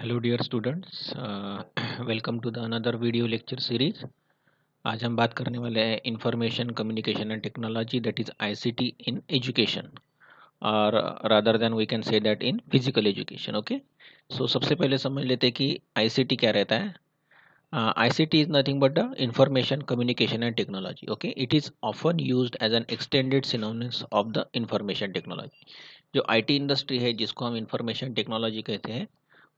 Hello dear students welcome to the another video lecture series आज हम बात करने वाले हैं information communication and technology that is ICT in education और rather than we can say that in physical education okay so सबसे पहले समझ लेते हैं कि आईसीटी क्या रहता है ICT is nothing but the information communication and technology okay it is often use as an extended synonyms of the information technology जो आईटी इंडस्ट्री है जिसको हम इंफॉर्मेशन टेक्नोलॉजी कहते हैं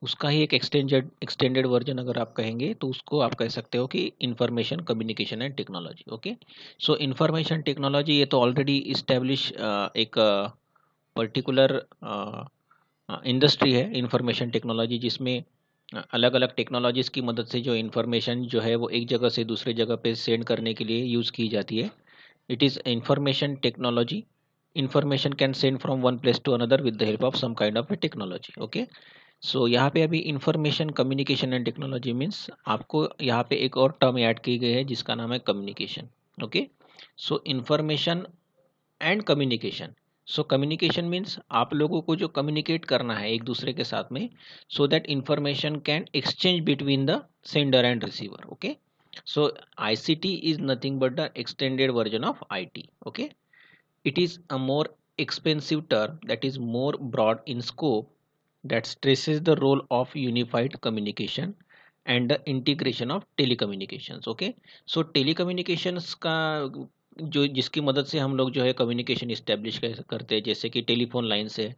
उसका ही एक एक्सटेंडेड एक्सटेंडेड वर्जन अगर आप कहेंगे तो उसको आप कह सकते हो कि information communication and technology okay so information technology ये तो ऑलरेडी इस्टेब्लिश एक पर्टिकुलर इंडस्ट्री है इंफॉर्मेशन टेक्नोलॉजी जिसमें अलग अलग टेक्नोलॉजीज़ की मदद से जो इन्फॉर्मेशन जो है वो एक जगह से दूसरे जगह पे सेंड करने के लिए यूज़ की जाती है it is information technology information can send from one place to another with the help of some kind of a technology okay so so, यहाँ पे अभी information communication and technology means आपको यहाँ पे एक और टर्म ऐड की गई है जिसका नाम है communication okay so information and communication so communication means आप लोगों को जो कम्युनिकेट करना है एक दूसरे के साथ में so that information can exchange between the sender and receiver okay so I C T is nothing but the extended version of I T okay it is a more expensive term that is more broad in scope that stresses the role of unified communication and the integration of telecommunications okay so telecommunications का जो जिसकी मदद से हम लोग जो है communication establish करते हैं जैसे कि टेलीफोन लाइन से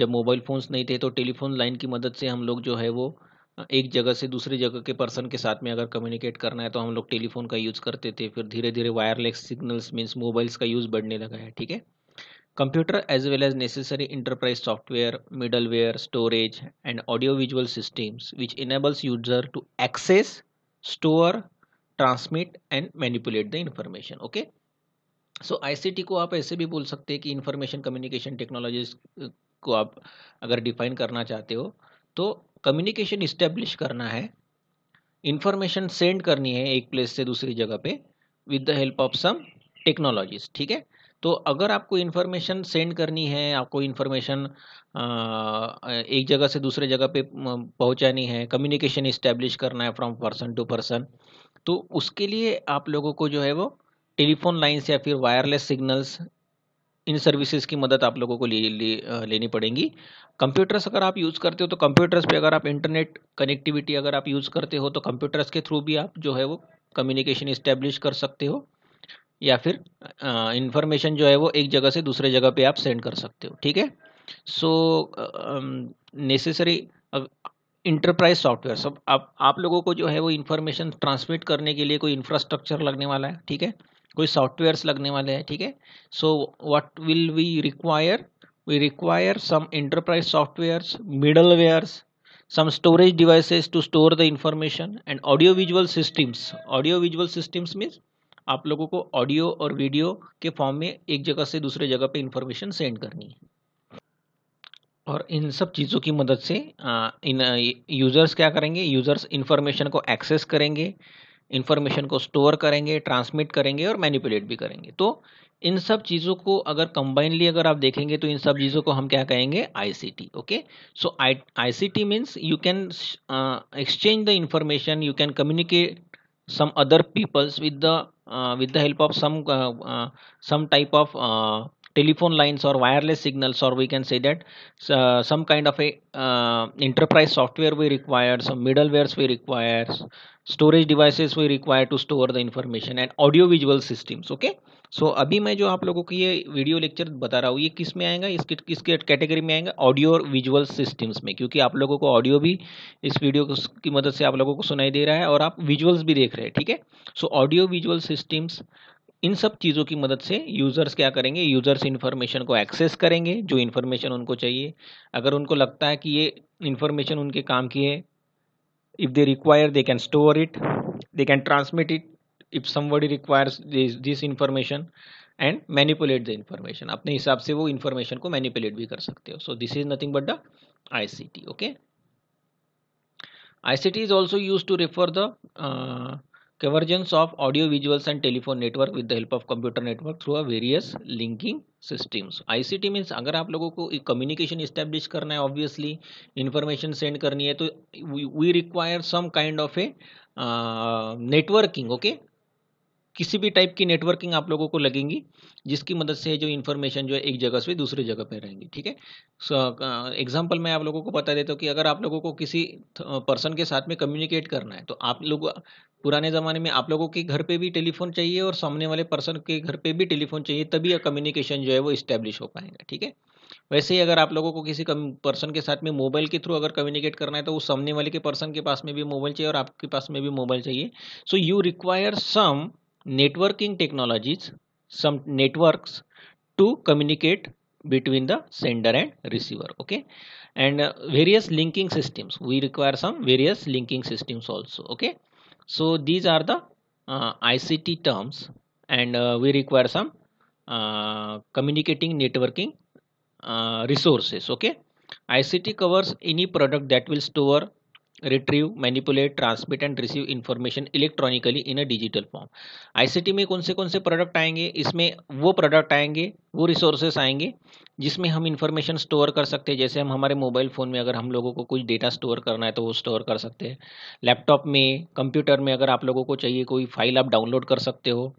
जब मोबाइल फ़ोन्स नहीं थे तो टेलीफोन लाइन की मदद से हम लोग जो है वो एक जगह से दूसरे जगह के पर्सन के साथ में अगर कम्युनिकेट करना है तो हम लोग टेलीफोन का यूज़ करते थे फिर धीरे धीरे वायरलेस सिग्नल्स मीन्स मोबाइल्स का यूज़ बढ़ने लगा है ठीक है Computer as well as necessary enterprise software, middleware, storage and audio visual systems which enables user to access, store, transmit and manipulate the information. Okay. So so, ICT को आप ऐसे भी बोल सकते हैं कि इंफॉर्मेशन कम्युनिकेशन टेक्नोलॉजीज को आप अगर डिफाइन करना चाहते हो तो कम्युनिकेशन इस्टेब्लिश करना है इंफॉर्मेशन सेंड करनी है एक प्लेस से दूसरी जगह पे with the help of some technologies ठीक है तो अगर आपको इन्फॉर्मेशन सेंड करनी है आपको इन्फॉर्मेशन एक जगह से दूसरे जगह पे पहुंचानी है कम्युनिकेशन इस्टेब्लिश करना है फ्रॉम पर्सन टू पर्सन तो उसके लिए आप लोगों को जो है वो टेलीफोन लाइन्स या फिर वायरलेस सिग्नल्स इन सर्विसेज की मदद आप लोगों को ले, ले, लेनी पड़ेगी कंप्यूटर्स अगर आप यूज़ करते हो तो कंप्यूटर्स पे अगर आप इंटरनेट कनेक्टिविटी अगर आप यूज़ करते हो तो कंप्यूटर्स के थ्रू भी आप जो है वो कम्युनिकेशन इस्टेब्लिश कर सकते हो या फिर इंफॉर्मेशन जो है वो एक जगह से दूसरे जगह पे आप सेंड कर सकते हो ठीक है सो नेसेसरी इंटरप्राइज सॉफ्टवेयर सब आप आप लोगों को जो है वो इन्फॉर्मेशन ट्रांसमिट करने के लिए कोई इंफ्रास्ट्रक्चर लगने वाला है ठीक है कोई सॉफ्टवेयर्स लगने वाले हैं ठीक है so what will we require we require some enterprise softwares middlewares some storage devices to store the information and audio visual systems audio visual systems means आप लोगों को ऑडियो और वीडियो के फॉर्म में एक जगह से दूसरे जगह पे इंफॉर्मेशन सेंड करनी है और इन सब चीज़ों की मदद से आ, इन यूज़र्स क्या करेंगे यूज़र्स इन्फॉर्मेशन को एक्सेस करेंगे इन्फॉर्मेशन को स्टोर करेंगे ट्रांसमिट करेंगे और मैनिपुलेट भी करेंगे तो इन सब चीज़ों को अगर कंबाइनली अगर आप देखेंगे तो इन सब चीज़ों को हम क्या कहेंगे ICT okay so I ICT means you can exchange the information you can communicate some other peoples with the Uh, with the help of some uh, uh, some type of telephone lines or wireless signals or we can say that uh, some kind of a uh, enterprise software we require some middlewares we require storage devices we require to store the information and audio visual systems okay so अभी मैं जो आप लोगों को ये video lecture बता रहा हूँ ये किस में आएगा किस के कैटेगरी में आएगा ऑडियो और विजुअल सिस्टम्स में क्योंकि आप लोगों को ऑडियो भी इस वीडियो की मदद से आप लोगों को सुनाई दे रहा है और आप विजुअल्स भी देख रहे हैं ठीक है सो ऑडियो विजुअल सिस्टम्स इन सब चीज़ों की मदद से यूज़र्स क्या करेंगे यूज़र्स इन्फॉर्मेशन को एक्सेस करेंगे जो इन्फॉर्मेशन उनको चाहिए अगर उनको लगता है कि ये इन्फॉर्मेशन उनके काम की है if they require they can store it they can transmit it if somebody requires this, this information and manipulate the information apne hisab se wo information ko manipulate bhi kar so this is nothing but the ict okay ict is also used to refer the uh, convergence of audio visuals and telephone network with the help of computer network through a various linking systems T means अगर आप लोगों को communication establish करना है obviously information send करनी है तो we require some kind of a networking okay किसी भी टाइप की नेटवर्किंग आप लोगों को लगेंगी जिसकी मदद से जो इन्फॉर्मेशन जो है एक जगह से दूसरी जगह पे रहेंगी ठीक है सो एग्जांपल मैं आप लोगों को बता देता हूँ कि अगर आप लोगों को किसी पर्सन के साथ में कम्युनिकेट करना है तो आप लोग पुराने ज़माने में आप लोगों के घर पे भी टेलीफोन चाहिए और सामने वाले पर्सन के घर पे भी टेलीफोन चाहिए तभी कम्युनिकेशन जो है वो इस्टेब्लिश हो पाएगा ठीक है वैसे ही अगर आप लोगों को किसी पर्सन के साथ में मोबाइल के थ्रू अगर कम्युनिकेट करना है तो उस सामने वाले के पर्सन के पास में भी मोबाइल चाहिए और आपके पास में भी मोबाइल चाहिए so you require some networking technologies, some networks to communicate between the sender and receiver okay and uh, various linking systems we require some various linking systems also okay so these are the uh, ict terms and uh, we require some uh, communicating networking uh, resources okay ict covers any product that will store retrieve manipulate transmit and receive information electronically in a digital form ICT में कौन से कौन से product आएंगे इसमें वो product आएंगे वो रिसोर्सेस आएंगे जिसमें हम इन्फॉर्मेशन स्टोर कर सकते हैं जैसे हम हमारे मोबाइल फ़ोन में अगर हम लोगों को कुछ डेटा स्टोर करना है तो वो स्टोर कर सकते हैं लैपटॉप में कंप्यूटर में अगर आप लोगों को चाहिए कोई फाइल आप डाउनलोड कर सकते हो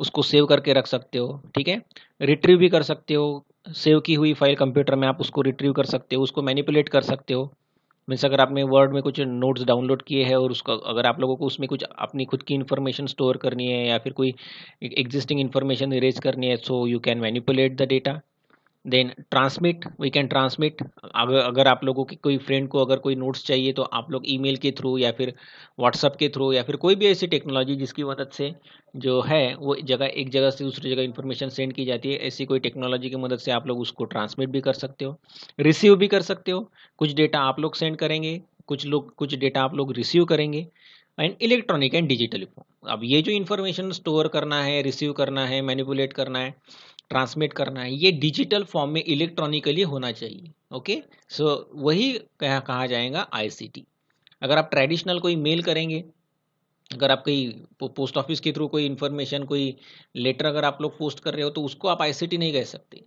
उसको सेव करके रख सकते हो ठीक है रिट्रीव भी कर सकते हो सेव की हुई फाइल कंप्यूटर में आप उसको रिट्रीव कर सकते हो उसको मैनिपुलेट कर सकते हो मीन्स अगर आपने वर्ड में कुछ नोट्स डाउनलोड किए हैं और उसका अगर आप लोगों को उसमें कुछ अपनी खुद की इन्फॉर्मेशन स्टोर करनी है या फिर कोई एग्जिस्टिंग इन्फॉर्मेशन इरेज करनी है so you can manipulate the data then transmit we can transmit अगर अगर आप लोगों की कोई फ्रेंड को अगर कोई नोट्स चाहिए तो आप लोग ईमेल के थ्रू या फिर व्हाट्सअप के थ्रू या फिर कोई भी ऐसी टेक्नोलॉजी जिसकी मदद से जो है वो जगह एक जगह से दूसरी जगह इन्फॉर्मेशन सेंड की जाती है ऐसी कोई टेक्नोलॉजी की मदद से आप लोग उसको ट्रांसमिट भी कर सकते हो रिसीव भी कर सकते हो कुछ डेटा आप लोग सेंड करेंगे कुछ लोग कुछ डेटा आप लोग रिसीव करेंगे and electronic and digital form अब ये जो इन्फॉर्मेशन स्टोर करना है रिसीव करना है मैनिपुलेट करना है ट्रांसमिट करना है ये डिजिटल फॉर्म में इलेक्ट्रॉनिकली होना चाहिए ओके सो वही कहा, कहा जाएगा आईसीटी अगर आप ट्रेडिशनल कोई मेल करेंगे अगर आप कहीं पोस्ट ऑफिस के थ्रू कोई इन्फॉर्मेशन कोई लेटर अगर आप लोग पोस्ट कर रहे हो तो उसको आप आईसीटी नहीं कह सकते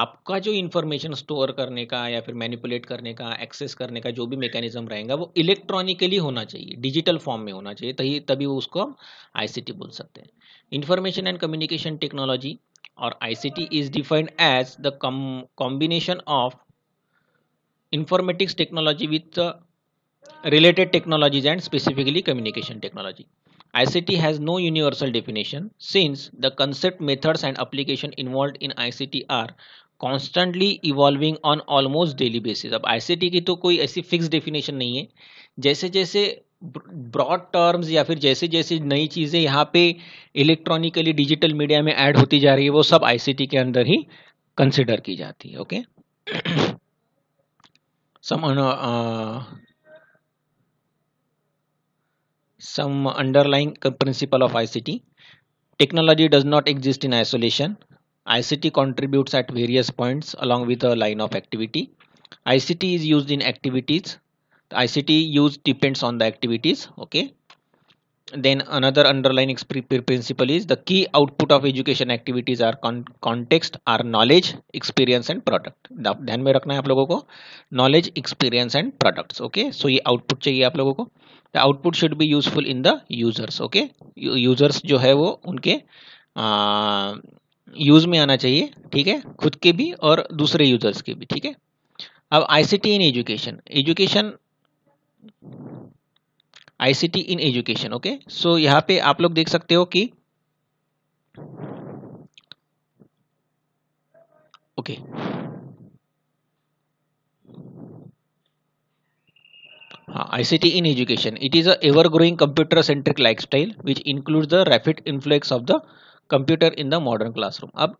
आपका जो इन्फॉर्मेशन स्टोर करने का या फिर मैनिपुलेट करने का एक्सेस करने का जो भी मैकेनिज्म रहेगा वो इलेक्ट्रॉनिकली होना चाहिए डिजिटल फॉर्म में होना चाहिए तभी तभी वो उसको हम आईसीटी बोल सकते हैं इन्फॉर्मेशन एंड कम्युनिकेशन टेक्नोलॉजी और I C T is defined as the com combination of informatics technology with related technologies and specifically communication technology I C T has no universal definition since the concept methods and application involve in I C T are constantly evolving on almost daily basis अब T की तो कोई ऐसी fix definition नहीं है जैसे जैसे broad terms या फिर जैसे जैसे नई चीजें यहाँ पे इलेक्ट्रॉनिकली डिजिटल मीडिया में एड होती जा रही है वो सब आईसीटी के अंदर ही कंसिडर की जाती है okay some underlying principle of ICT technology does not exist in isolation ICT contribute at various point along with line of activity ICT is use in activities ICT use depends on the activities. Okay. Then another underlying principle is the key output of education activities are con context, are knowledge, experience and product. ध्यान में रखना है आप लोगों को knowledge, experience and products. Okay. So ये output चाहिए आप लोगों को The output should be useful in the users. Okay. Users जो है वो उनके आ, यूज में आना चाहिए ठीक है खुद के भी और दूसरे यूजर्स के भी ठीक है अब I C T in education education ICT in education okay so यहाँ पे आप लोग देख सकते हो कि okay ICT in education it is a ever growing computer centric life style which include the rapid influence of the computer in the modern classroom अब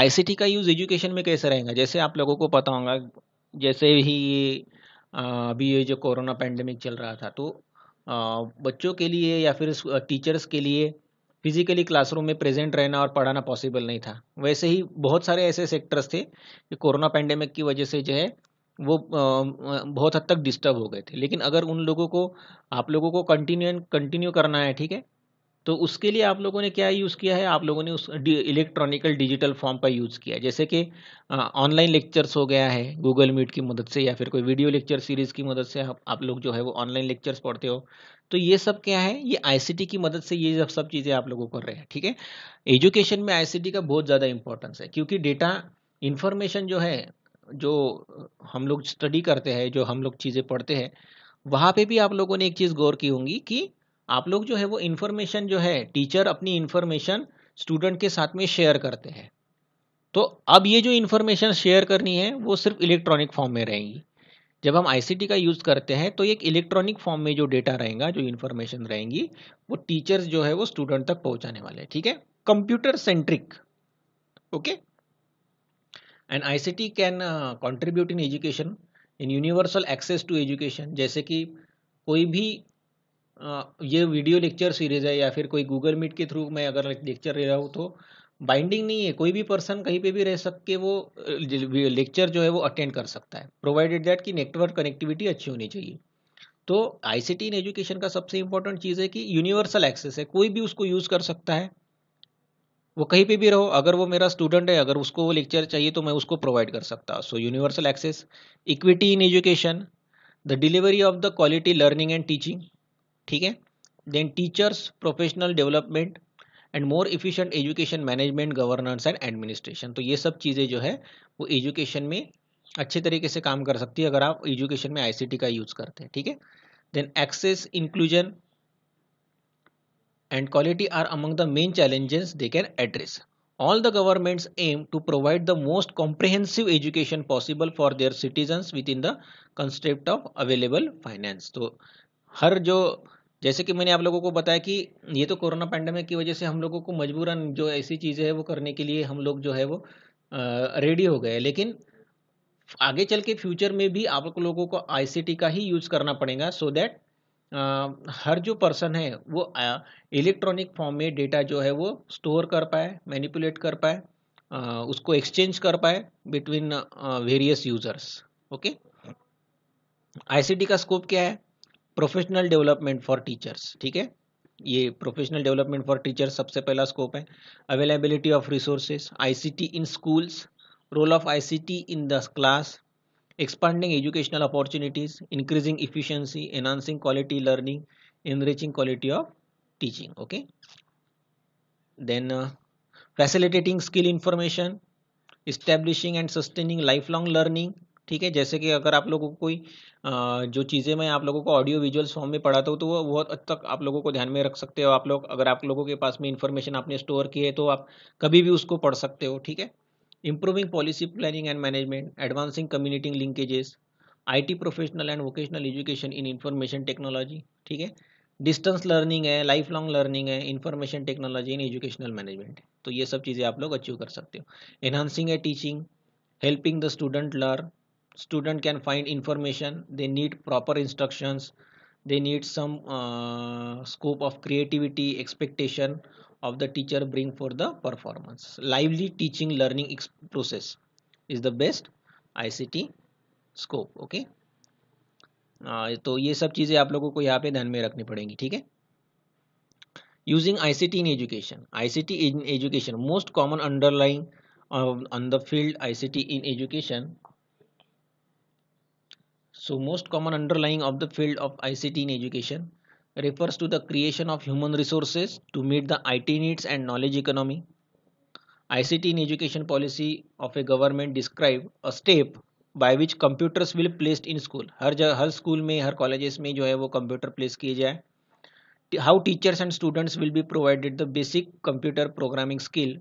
ICT का यूज एजुकेशन में कैसे रहेगा जैसे आप लोगों को पता होगा जैसे ही अभी ये जो कोरोना पैंडमिक चल रहा था तो बच्चों के लिए या फिर टीचर्स के लिए फिजिकली क्लासरूम में प्रेजेंट रहना और पढ़ाना पॉसिबल नहीं था वैसे ही बहुत सारे ऐसे सेक्टर्स थे कि कोरोना पैंडेमिक की वजह से जो है वो बहुत हद तक डिस्टर्ब हो गए थे लेकिन अगर उन लोगों को आप लोगों को कंटिन्यू कंटिन्यू करना है ठीक है तो उसके लिए आप लोगों ने क्या यूज़ किया है आप लोगों ने उस इलेक्ट्रॉनिकल डिजिटल फॉर्म का यूज़ किया जैसे कि ऑनलाइन लेक्चर्स हो गया है गूगल मीट की मदद से या फिर कोई वीडियो लेक्चर सीरीज़ की मदद से आप, आप लोग जो है वो ऑनलाइन लेक्चर्स पढ़ते हो तो ये सब क्या है ये आईसीटी की मदद से ये सब सब चीज़ें आप लोगों कर रहे हैं ठीक है एजुकेशन में आईसीटी का बहुत ज़्यादा इंपॉर्टेंस है क्योंकि डेटा इन्फॉर्मेशन जो है जो हम लोग स्टडी करते हैं जो हम लोग चीज़ें पढ़ते हैं वहाँ पे भी आप लोगों ने एक चीज़ गौर की होंगी कि आप लोग जो है वो इन्फॉर्मेशन जो है टीचर अपनी इन्फॉर्मेशन स्टूडेंट के साथ में शेयर करते हैं तो अब ये जो इन्फॉर्मेशन शेयर करनी है वो सिर्फ इलेक्ट्रॉनिक फॉर्म में रहेंगी जब हम आईसीटी का यूज़ करते हैं तो एक इलेक्ट्रॉनिक फॉर्म में जो डेटा रहेगा जो इन्फॉर्मेशन रहेंगी वो टीचर्स जो है वो स्टूडेंट तक पहुंचाने वाले हैं ठीक है computer centric okay and ICT can contribute in education in universal access to education जैसे कि कोई भी ये वीडियो लेक्चर सीरीज है या फिर कोई गूगल मीट के थ्रू मैं अगर लेक्चर ले रहा हूँ तो बाइंडिंग नहीं है कोई भी पर्सन कहीं पे भी रह सक के वो लेक्चर जो है वो अटेंड कर सकता है प्रोवाइडेड दैट कि नेटवर्क कनेक्टिविटी अच्छी होनी चाहिए तो आई सी टी इन एजुकेशन का सबसे इंपॉर्टेंट चीज़ है कि यूनिवर्सल एक्सेस है कोई भी उसको यूज़ कर सकता है वो कहीं पे भी रहो अगर वो मेरा स्टूडेंट है अगर उसको वो लेक्चर चाहिए तो मैं उसको प्रोवाइड कर सकता सो universal access equity in education the delivery of the quality learning and teaching ठीक है then teachers professional development and more efficient education management governance and administration तो ये सब चीज़ें जो है वो एजुकेशन में अच्छे तरीके से काम कर सकती है अगर आप एजुकेशन में आईसीटी का यूज करते हैं ठीक है then access inclusion and quality are among the main challenges they can address all the governments aim to provide the most comprehensive education possible for their citizen within the concept of available finance तो हर जो जैसे कि मैंने आप लोगों को बताया कि ये तो कोरोना पैंडमिक की वजह से हम लोगों को मजबूरन जो ऐसी चीज़ें हैं वो करने के लिए हम लोग जो है वो रेडी हो गए लेकिन आगे चल के फ्यूचर में भी आप लोगों को आई का ही यूज़ करना पड़ेगा सो दैट हर जो पर्सन है वो इलेक्ट्रॉनिक फॉर्म में डेटा जो है वो स्टोर कर पाए मैनिपुलेट कर पाए उसको एक्सचेंज कर पाए between various users okay ICT का स्कोप क्या है Professional development for teachers. ठीक है professional development for teachers सबसे पहला स्कोप है availability of resources ICT in schools role of ICT in the class expanding educational opportunities increasing efficiency enhancing quality learning enriching quality of teaching okay then uh, facilitating skill information establishing and sustaining lifelong learning ठीक है जैसे कि अगर आप लोगों को कोई जो चीज़ें मैं आप लोगों को ऑडियो विजुअल फॉर्म में पढ़ाता हूँ तो वो बहुत हद तक आप लोगों को ध्यान में रख सकते हो आप लोग अगर आप लोगों के पास में इन्फॉर्मेशन आपने स्टोर की है तो आप कभी भी उसको पढ़ सकते हो ठीक है policy planning and management advancing advancing linkages I T professional and vocational education in information technology ठीक है डिस्टेंस लर्निंग है लाइफ लॉन्ग लर्निंग है information technology in educational management तो ये सब चीज़ें आप लोग अचीव कर सकते हो एनहांसिंग है teaching helping the student learn student can find information they need proper instructions they need some uh, scope of creativity expectation of the teacher bring for the performance lively teaching learning process is the best ict scope okay तो ये सब चीज़ें आप लोगों को यहाँ पे ध्यान में रखनी पड़ेंगी ठीक है using I C T in education I C T in education most common underline on the field I C T in education So most common underlying of the field of ICT in education refers to the creation of human resources to meet the IT needs and knowledge economy. ICT in education policy of a government describe a step by which computers will be placed in school. Her, her school may, her colleges may, jo hai wo computer place kiye jaye. How teachers and students will be provided the basic computer programming skill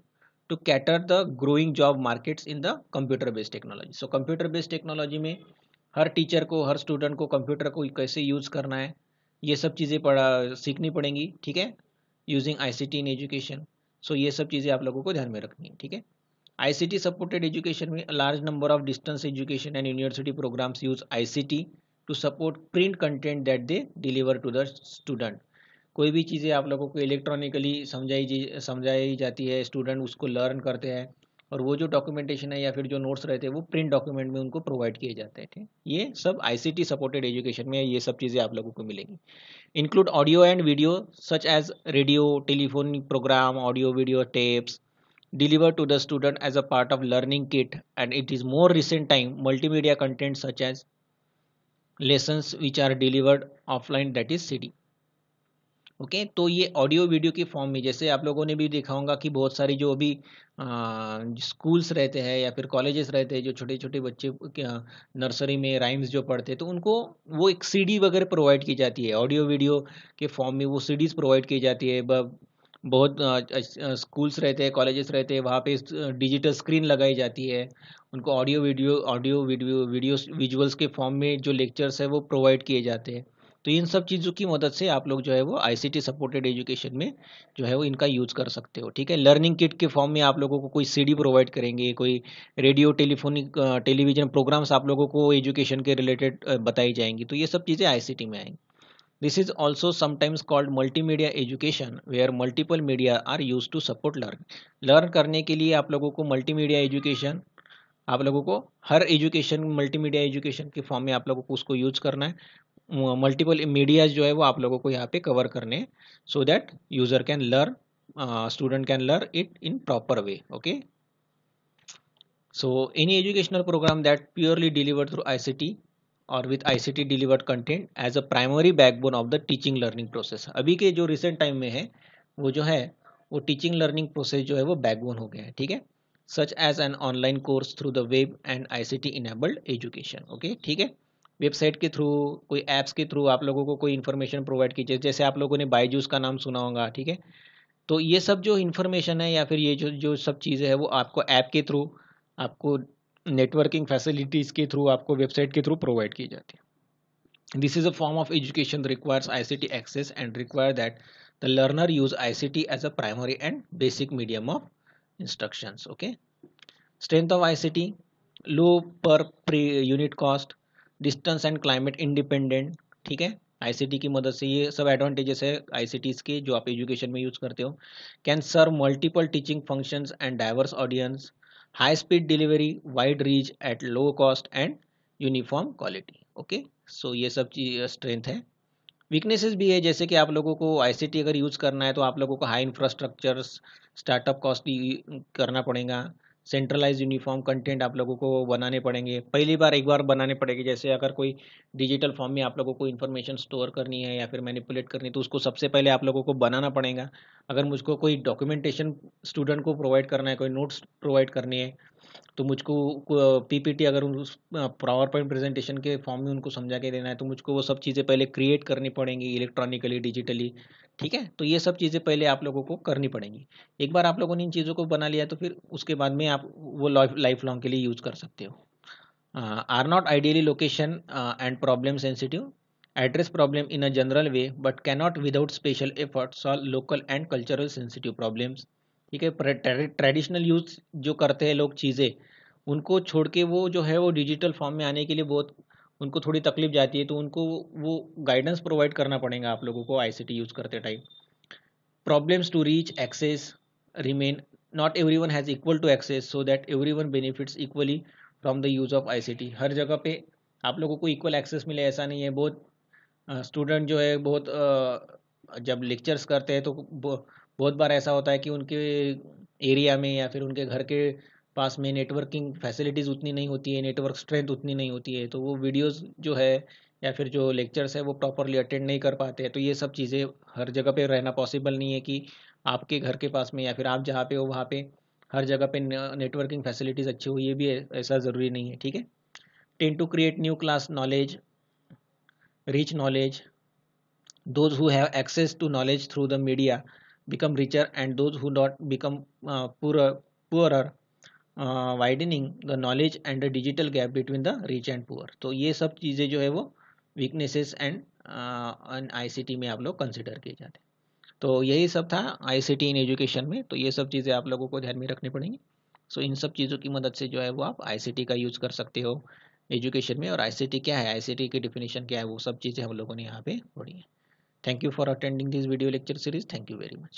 to cater the growing job markets in the computer based technology. So computer based technology may हर teacher को हर student को computer को कैसे use करना है ये सब चीज़ें पढ़ा सीखनी पड़ेंगी ठीक है using ICT in education so ये सब चीज़ें आप लोगों को ध्यान में रखनी है ठीक है आईसीटी सपोर्टेड एजुकेशन में large number of distance education and university programs use ICT to support print content that they deliver to the student कोई भी चीज़ें आप लोगों को इलेक्ट्रॉनिकली समझाई समझाई जाती है स्टूडेंट उसको लर्न करते हैं और वो जो डॉक्यूमेंटेशन है या फिर जो नोट्स रहते हैं वो प्रिंट डॉक्यूमेंट में उनको प्रोवाइड किए जाते हैं ठीक है ये सब आईसीटी सपोर्टेड एजुकेशन में ये सब चीज़ें आप लोगों को मिलेंगी include audio and video such as radio telephone program audio video tapes deliver to the student as a part of learning kit and it is more recent time multimedia content such as lessons which are delivered offline that is C D okay तो ये audio video की form में जैसे आप लोगों ने भी देखा होगा कि बहुत सारी जो अभी स्कूल्स रहते हैं या फिर कॉलेजेस रहते हैं जो छोटे छोटे बच्चे नर्सरी में राइम्स जो पढ़ते हैं तो उनको वो एक सीडी वगैरह प्रोवाइड की जाती है ऑडियो वीडियो के फॉर्म में वो सीडीज़ प्रोवाइड की जाती है बहुत स्कूल्स रहते हैं कॉलेजेस रहते हैं वहाँ पे डिजिटल स्क्रीन लगाई जाती है उनको audio video audio video video visuals के फॉर्म में जो लेक्चर्स है वो प्रोवाइड किए जाते हैं तो इन सब चीज़ों की मदद से आप लोग जो है वो आईसीटी सपोर्टेड एजुकेशन में जो है वो इनका यूज़ कर सकते हो ठीक है लर्निंग किट के फॉर्म में आप लोगों को कोई सीडी प्रोवाइड करेंगे कोई रेडियो टेलीफोनिक टेलीविजन प्रोग्राम्स आप लोगों को एजुकेशन के रिलेटेड बताई जाएंगी तो ये सब चीज़ें आई में आएंगी This is also sometimes called multimedia education where multiple media are used to support learn. Learn करने के लिए आप लोगों को multimedia education आप लोगों को हर एजुकेशन मीडिया एजुकेशन के फॉर्म में आप लोगों को उसको यूज करना है मल्टीपल मीडियाज जो है वो आप लोगों को यहाँ पे कवर करने so that user can learn student can learn it in proper way okay so any educational program that purely delivered through I C T और with I C T delivered content as a primary backbone of the teaching learning process अभी के जो recent time में है वो जो है वो टीचिंग लर्निंग प्रोसेस जो है वो बैकबोन हो गया है ठीक है such as an online course through the web and I C T enabled education okay ठीक है वेबसाइट के थ्रू कोई ऐप्स के थ्रू आप लोगों को कोई इन्फॉर्मेशन प्रोवाइड कीजिए जैसे आप लोगों ने बायजूस का नाम सुना होगा ठीक है तो ये सब जो इन्फॉर्मेशन है या फिर ये जो जो सब चीज़ें हैं वो आपको ऐप के थ्रू आपको नेटवर्किंग फैसिलिटीज़ के थ्रू आपको वेबसाइट के थ्रू प्रोवाइड की जाती है this is a form of education requires I C T access and require that the learner use I C T as a primary and basic medium of instructions okay strength of I C T low per pre unit cost distance and climate independent ठीक है ICT की मदद से ये सब advantages है आईसीटीज के जो आप एजुकेशन में यूज़ करते हो can serve multiple teaching functions and diverse audience high speed delivery wide reach at low cost and uniform quality okay so ये सब चीज स्ट्रेंथ है वीकनेसेस भी है जैसे कि आप लोगों को आईसीटी अगर यूज़ करना है तो आप लोगों को हाई इंफ्रास्ट्रक्चर स्टार्टअप कॉस्ट करना पड़ेगा सेंट्रलाइज यूनिफॉर्म कंटेंट आप लोगों को बनाने पड़ेंगे पहली बार एक बार बनाने पड़ेंगे जैसे अगर कोई डिजिटल फॉर्म में आप लोगों को इन्फॉर्मेशन स्टोर करनी है या फिर मैनिपुलेट करनी है तो उसको सबसे पहले आप लोगों को बनाना पड़ेगा अगर मुझको कोई डॉक्यूमेंटेशन स्टूडेंट को प्रोवाइड करना है कोई नोट्स प्रोवाइड करनी है तो मुझको पीपीटी अगर उस पावर पॉइंट प्रेजेंटेशन के फॉर्म में उनको समझा के देना है तो मुझको वो सब चीज़ें पहले क्रिएट करनी पड़ेंगी इलेक्ट्रॉनिकली डिजिटली ठीक है तो ये सब चीज़ें पहले आप लोगों को करनी पड़ेंगी एक बार आप लोगों ने इन चीज़ों को बना लिया तो फिर उसके बाद में आप वो लाइफ लॉन्ग के लिए यूज़ कर सकते हो are not ideally location and problem sensitive address problem in a general way but cannot without special effort solve local and cultural sensitive problems ठीक है ट्रेडिशनल यूज जो करते हैं लोग चीज़ें उनको छोड़ के वो जो है वो डिजिटल फॉर्म में आने के लिए बहुत उनको थोड़ी तकलीफ जाती है तो उनको वो गाइडेंस प्रोवाइड करना पड़ेगा आप लोगों को आईसीटी यूज़ करते time problems to reach access remain not everyone has equal to access so that everyone benefits equally from the use of I हर जगह पे आप लोगों को इक्वल एक्सेस मिले ऐसा नहीं है बहुत स्टूडेंट जो है बहुत जब लेक्चर्स करते हैं तो बहुत बार ऐसा होता है कि उनके एरिया में या फिर उनके घर के पास में नेटवर्किंग फैसिलिटीज़ उतनी नहीं होती है नेटवर्क स्ट्रेंथ उतनी नहीं होती है तो वो वीडियोस जो है या फिर जो लेक्चर्स है वो प्रॉपरली अटेंड नहीं कर पाते हैं तो ये सब चीज़ें हर जगह पे रहना पॉसिबल नहीं है कि आपके घर के पास में या फिर आप जहाँ पे हो वहाँ पे हर जगह पे नेटवर्किंग फैसिलिटीज़ अच्छी हो ये भी ऐसा ज़रूरी नहीं है ठीक है tend to create new class knowledge rich knowledge those who have access to knowledge through the media become richer and those who not become uh, poorer poorer uh, widening the knowledge and the digital gap between the rich and poor तो ये सब चीज़ें जो है वो weaknesses and C uh, T में आप लोग कंसिडर किए जाते हैं तो यही सब था आईसीटी इन एजुकेशन में तो ये सब चीज़ें आप लोगों को ध्यान में रखनी पड़ेंगी सो इन सब चीज़ों की मदद से जो है वो आप आईसीटी का यूज़ कर सकते हो एजुकेशन में और आईसीटी क्या है आईसीटी की डिफिनेशन क्या है वो सब चीज़ें हम लोगों ने यहाँ पे पढ़ी हैं Thank you for attending this video lecture series. Thank you very much.